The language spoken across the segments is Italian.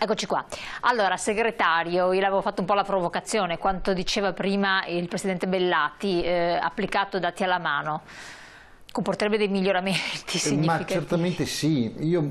Eccoci qua. Allora, segretario, io l'avevo fatto un po' la provocazione, quanto diceva prima il presidente Bellati, eh, applicato dati alla mano comporterebbe ecco, dei miglioramenti eh, significativi. Ma certamente sì, io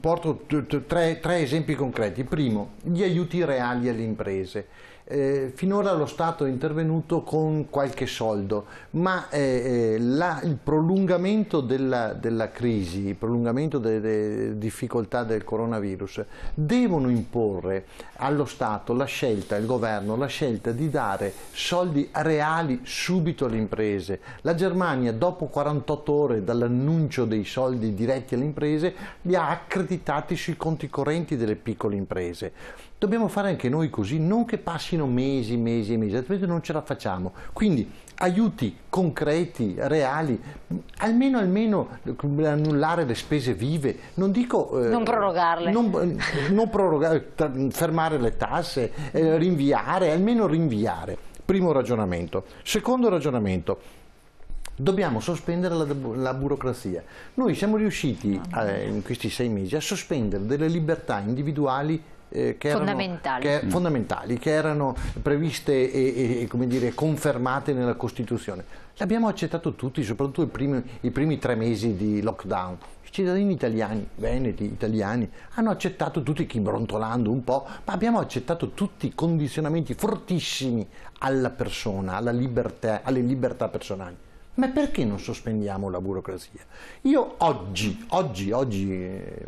porto tre, tre, esempi concreti. Primo, gli aiuti reali alle imprese. Eh, finora lo Stato è intervenuto con qualche soldo, ma eh, eh la, il prolungamento della, della, crisi, il prolungamento delle difficoltà del coronavirus, devono imporre allo Stato la scelta, al governo, la scelta di dare soldi reali subito alle imprese. La Germania dopo 48 settore dall'annuncio dei soldi diretti alle imprese li ha accreditati sui conti correnti delle piccole imprese. Dobbiamo fare anche noi così, non che passino mesi, mesi e mesi, altrimenti non ce la facciamo. Quindi aiuti concreti, reali, almeno, almeno annullare le spese vive, non dico... Eh, non prorogarle. Non, non prorogare, fermare le tasse, eh, rinviare, almeno rinviare. Primo ragionamento. Secondo ragionamento, dobbiamo sospendere la, la burocrazia. Noi siamo riusciti a, eh, in questi sei mesi a sospendere delle libertà individuali eh, che, erano, fondamentali. Che, mm. fondamentali. che, erano previste e, e dire, confermate nella Costituzione. L'abbiamo accettato tutti, soprattutto i primi, i primi tre mesi di lockdown. I cittadini italiani, veneti, italiani, hanno accettato tutti, chi brontolando un po', ma abbiamo accettato tutti i condizionamenti fortissimi alla persona, alla libertà, alle libertà personali. Ma perché non sospendiamo la burocrazia? Io oggi, oggi, oggi,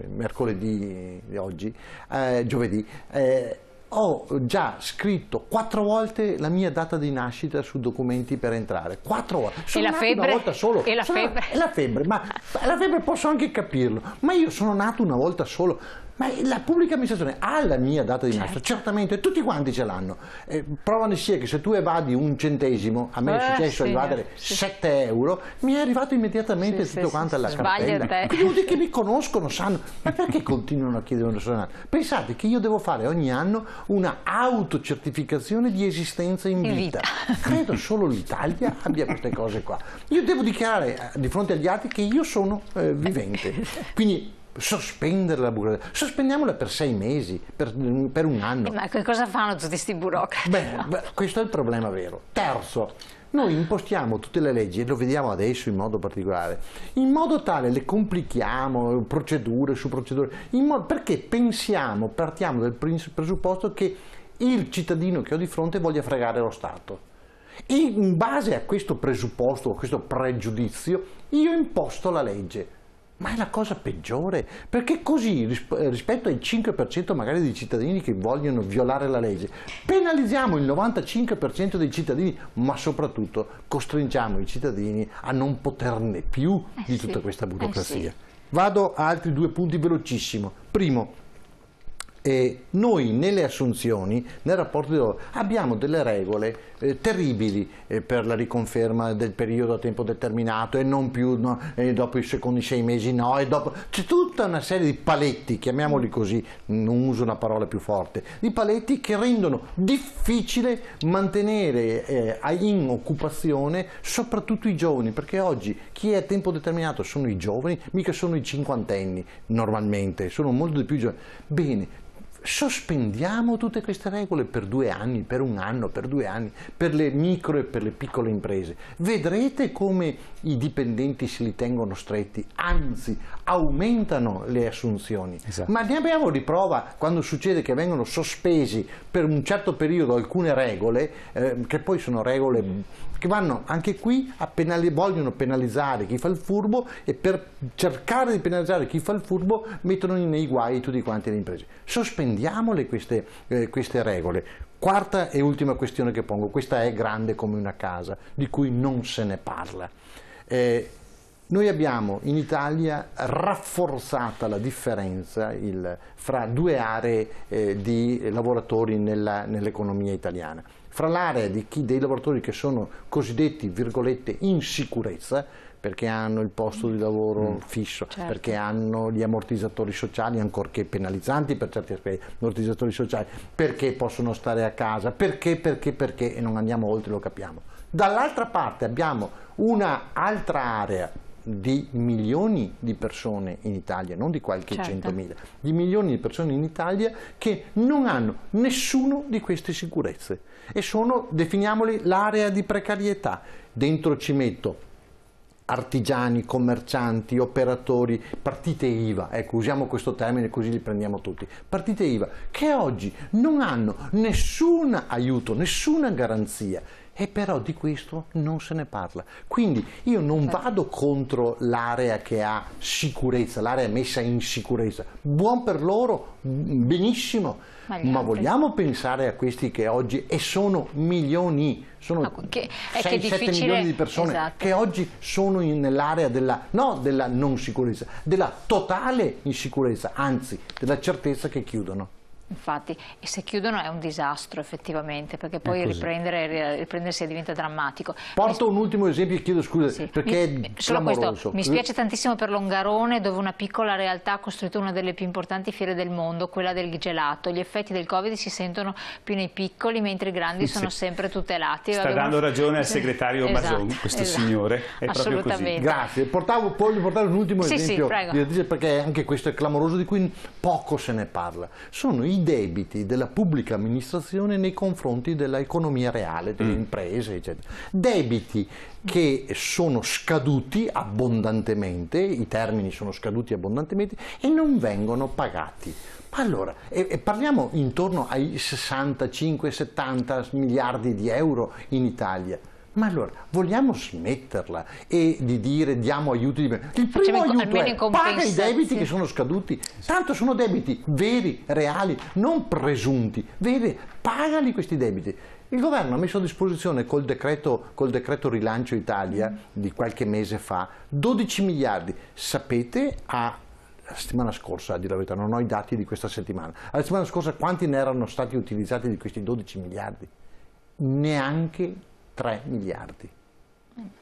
mercoledì oggi, eh, giovedì, eh, ho già scritto quattro volte la mia data di nascita su documenti per entrare. Quattro volte. Sono e la febbre? una volta solo. E la sono febbre? La, la febbre, ma la febbre posso anche capirlo. Ma io sono nato una volta solo ma la pubblica amministrazione ha la mia data di certo. nascita, certamente tutti quanti ce l'hanno. Eh, prova ne sia che se tu evadi un centesimo, a me eh, è ah, successo sì, evadere sì. 7 euro, mi è arrivato immediatamente sì, tutto quanto alla cartella. Tutti che mi conoscono sanno, ma perché continuano a chiedere una sola Pensate che io devo fare ogni anno una autocertificazione di esistenza in, in vita. vita. Credo solo l'Italia abbia queste cose qua. Io devo dichiarare eh, di fronte agli altri che io sono eh, vivente. Quindi sospendere la burocrazia, sospendiamola per sei mesi, per, per un anno. Eh, ma cosa fanno tutti questi burocrati? Beh, beh, questo è il problema vero. Terzo, noi impostiamo tutte le leggi, e lo vediamo adesso in modo particolare, in modo tale le complichiamo, procedure su procedure, perché pensiamo, partiamo dal presupposto che il cittadino che ho di fronte voglia fregare lo Stato. E In base a questo presupposto, a questo pregiudizio, io imposto la legge. Ma è la cosa peggiore, perché così eh, rispetto ai 5% magari dei cittadini che vogliono violare la legge, penalizziamo il 95% dei cittadini, ma soprattutto costringiamo i cittadini a non poterne più eh di sì, tutta questa burocrazia. Eh sì. Vado a altri due punti velocissimo. Primo, eh, noi nelle assunzioni, nel rapporto di lavoro, abbiamo delle regole eh, terribili eh, per la riconferma del periodo a tempo determinato e non più no, e dopo i secondi sei mesi no, c'è tutta una serie di paletti, chiamiamoli così, non uso una parola più forte, di paletti che rendono difficile mantenere eh, in occupazione soprattutto i giovani, perché oggi chi è a tempo determinato sono i giovani, mica sono i cinquantenni normalmente, sono molto di più giovani. Bene, sospendiamo tutte queste regole per due anni, per un anno, per due anni, per le micro e per le piccole imprese. Vedrete come i dipendenti se li tengono stretti, anzi aumentano le assunzioni. Esatto. Ma ne abbiamo di prova quando succede che vengono sospesi per un certo periodo alcune regole, eh, che poi sono regole che vanno anche qui a penali- vogliono penalizzare chi fa il furbo e per cercare di penalizzare chi fa il furbo mettono nei guai tutti quanti le imprese. Sospendiamo approfondiamole queste, eh, queste regole. Quarta e ultima questione che pongo, questa è grande come una casa, di cui non se ne parla. Eh, noi abbiamo in Italia rafforzata la differenza il, fra due aree eh, di lavoratori nell'economia italiana. Fra l'area dei lavoratori che sono cosiddetti, virgolette, in sicurezza, perché hanno il posto di lavoro mm. fisso, certo. perché hanno gli ammortizzatori sociali, ancorché penalizzanti per certi aspetti, ammortizzatori sociali, perché possono stare a casa, perché, perché, perché, e non andiamo oltre, lo capiamo. Dall'altra parte abbiamo un'altra area di milioni di persone in Italia, non di qualche certo. centomila, di milioni di persone in Italia che non hanno nessuno di queste sicurezze e sono, definiamoli, l'area di precarietà. Dentro ci metto artigiani, commercianti, operatori, partite IVA, ecco usiamo questo termine così li prendiamo tutti, partite IVA che oggi non hanno nessun aiuto, nessuna garanzia e però di questo non se ne parla. Quindi io non certo. vado contro l'area che ha sicurezza, l'area messa in sicurezza, buon per loro, benissimo, ma, ma vogliamo pensare a questi che oggi, e sono milioni, sono no, 6, 7 milioni di persone esatto. che oggi sono nell'area della, no, della non sicurezza, della totale insicurezza, anzi della certezza che chiudono. Infatti, e se chiudono è un disastro effettivamente, perché poi riprendersi diventa drammatico. Porto un ultimo esempio e chiedo scusa, sì. perché mi, è clamoroso. Questo, mi spiace tantissimo per Longarone, dove una piccola realtà ha costruito una delle più importanti fiere del mondo, quella del gelato. Gli effetti del Covid si sentono più nei piccoli, mentre i grandi sono sempre tutelati. Sta Abbiamo... dando ragione al segretario esatto, Mason, questo esatto. signore. È proprio così. Grazie. Portavo, voglio portare un ultimo sì, esempio, perché anche questo è clamoroso, di cui poco se ne parla. Sono i i debiti della pubblica amministrazione nei confronti dell'economia reale, delle mm. imprese, eccetera. Debiti che sono scaduti abbondantemente, i termini sono scaduti abbondantemente e non vengono pagati. Allora, e, e parliamo intorno ai 65-70 miliardi di euro in Italia. Ma allora, vogliamo smetterla e di dire diamo aiuti di meno? Il primo Facciamo aiuto è paga i debiti che sono scaduti, tanto sono debiti veri, reali, non presunti, veri, pagali questi debiti. Il governo ha messo a disposizione col decreto, col decreto rilancio Italia di qualche mese fa 12 miliardi, sapete a la settimana scorsa, a dire la verità, non ho i dati di questa settimana, la settimana scorsa quanti ne erano stati utilizzati di questi 12 miliardi? Neanche 3 miliardi.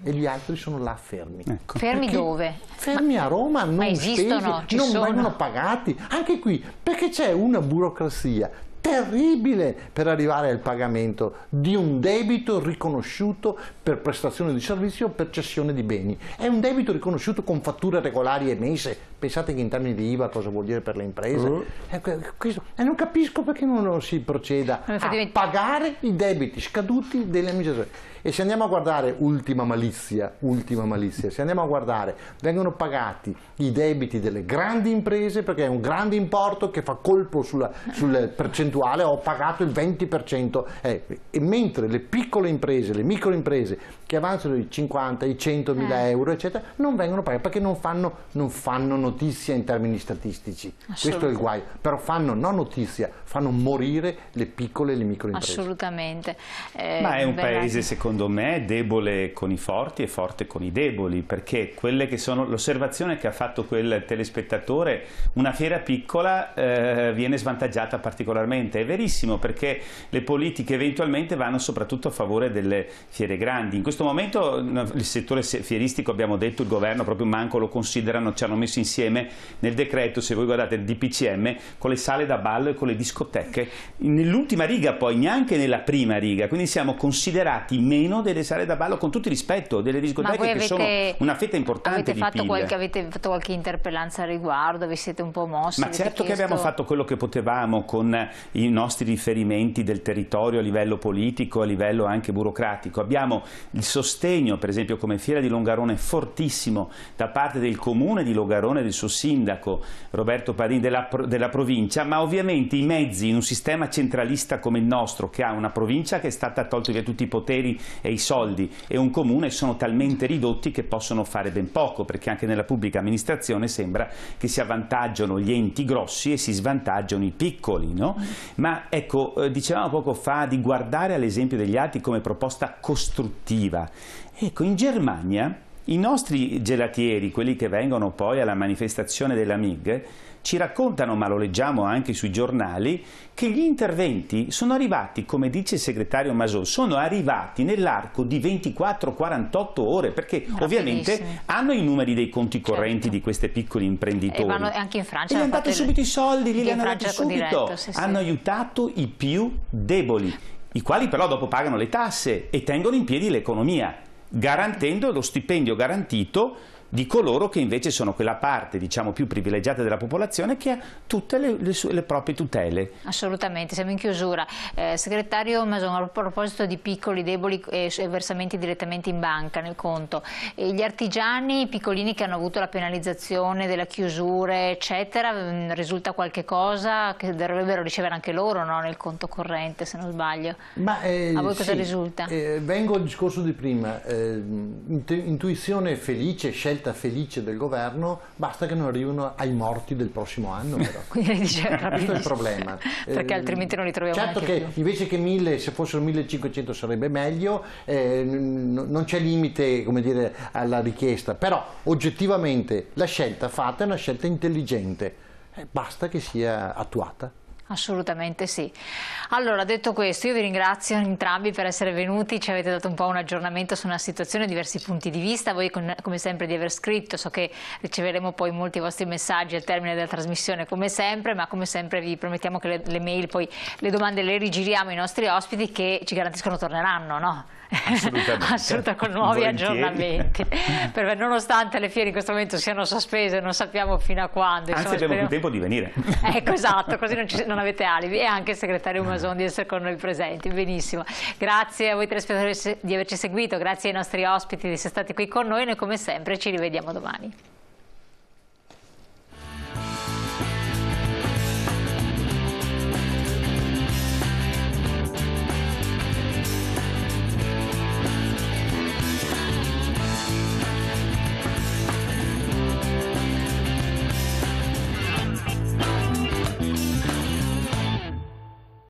E gli altri sono là fermi. Ecco. Fermi perché dove? Fermi a Roma, non, ma esistono, spesi, non sono. vengono pagati. Anche qui, perché c'è una burocrazia terribile per arrivare al pagamento di un debito riconosciuto per prestazione di servizio o per cessione di beni. È un debito riconosciuto con fatture regolari emesse, pensate che in termini di IVA cosa vuol dire per le imprese, uh. Uh-huh. e, eh, questo, e eh, non capisco perché non si proceda non a pagare i debiti scaduti delle amministrazioni. E se andiamo a guardare, ultima malizia, ultima malizia, se andiamo a guardare, vengono pagati i debiti delle grandi imprese perché è un grande importo che fa colpo sulla, sul percentuale, ho pagato il 20%, eh, e mentre le piccole imprese, le micro imprese che avanzano i 50, i 100 mila eh. euro, eccetera, non vengono pagate perché non fanno, non fanno notizie notizia in termini statistici, questo è il guaio, però fanno non notizia, fanno morire le piccole e le micro imprese. Assolutamente. Eh, Ma è un veramente... paese secondo me debole con i forti e forte con i deboli, perché quelle che sono l'osservazione che ha fatto quel telespettatore, una fiera piccola eh, viene svantaggiata particolarmente, è verissimo perché le politiche eventualmente vanno soprattutto a favore delle fiere grandi. In questo momento il settore fieristico abbiamo detto il governo proprio manco lo considerano, ci hanno messo insieme insieme nel decreto, se voi guardate il DPCM, con le sale da ballo e con le discoteche, nell'ultima riga poi, neanche nella prima riga, quindi siamo considerati meno delle sale da ballo con tutto il rispetto delle discoteche che sono una fetta importante avete fatto, qualche, avete fatto qualche interpellanza al riguardo, vi siete un po' mossi? Ma certo chiesto... che abbiamo fatto quello che potevamo con i nostri riferimenti del territorio a livello politico, a livello anche burocratico, abbiamo il sostegno per esempio come Fiera di Longarone fortissimo da parte del comune di Longarone del suo sindaco Roberto Padin della, della provincia, ma ovviamente i mezzi in un sistema centralista come il nostro, che ha una provincia che è stata tolta via tutti i poteri e i soldi e un comune sono talmente ridotti che possono fare ben poco, perché anche nella pubblica amministrazione sembra che si avvantaggiano gli enti grossi e si svantaggiano i piccoli, no? Ma ecco, eh, dicevamo poco fa di guardare all'esempio degli altri come proposta costruttiva. Ecco, in Germania i nostri gelatieri, quelli che vengono poi alla manifestazione della MIG, ci raccontano, ma lo leggiamo anche sui giornali, che gli interventi sono arrivati, come dice il segretario Masò, sono arrivati nell'arco di 24-48 ore, perché no, ovviamente benissimo. hanno i numeri dei conti certo. correnti certo. di questi piccoli imprenditori. E vanno anche in Francia. Gli hanno dato subito il... i soldi, li hanno dati subito, diretto, sì, hanno sì. aiutato i più deboli, i quali però dopo pagano le tasse e tengono in piedi l'economia garantendo lo stipendio garantito di coloro che invece sono quella parte diciamo, più privilegiata della popolazione che ha tutte le, le, sue, le proprie tutele. Assolutamente, siamo in chiusura. Eh, segretario Mason, a proposito di piccoli, deboli e eh, versamenti direttamente in banca, nel conto, eh, gli artigiani, i piccolini che hanno avuto la penalizzazione della chiusura, eccetera, mm, risulta qualche cosa che dovrebbero ricevere anche loro no? nel conto corrente, se non sbaglio. Ma, eh, a voi cosa sì. risulta? Eh, vengo al discorso di prima, eh, mm, intuizione felice, scelta scelta felice del governo, basta che non arrivino ai morti del prossimo anno. Quindi, Questo è il problema. Perché eh, altrimenti non li troviamo Certo che più. invece che 1000, se fossero 1500 sarebbe meglio, eh, non c'è limite dire, alla richiesta, però oggettivamente la scelta fatta è una scelta intelligente, eh, basta che sia attuata. Assolutamente sì. Allora, detto questo, io vi ringrazio entrambi per essere venuti, ci avete dato un po' un aggiornamento su una situazione, diversi punti di vista, voi con, come sempre di aver scritto, so che riceveremo poi molti vostri messaggi al termine della trasmissione come sempre, ma come sempre vi promettiamo che le, le mail, poi le domande le rigiriamo ai nostri ospiti che ci garantiscono torneranno, no? Assolutamente. Assoluta con nuovi Volentieri. aggiornamenti. per, nonostante le fiere in questo momento siano sospese, non sappiamo fino a quando. Insomma, Anzi abbiamo speriamo... più tempo di venire. Ecco, esatto, così non, ci, non avete alibi e anche il segretario eh. Mason di essere con noi presenti, benissimo. Grazie a voi telespettatori di averci seguito, grazie ai nostri ospiti di essere stati qui con noi, noi come sempre ci rivediamo domani.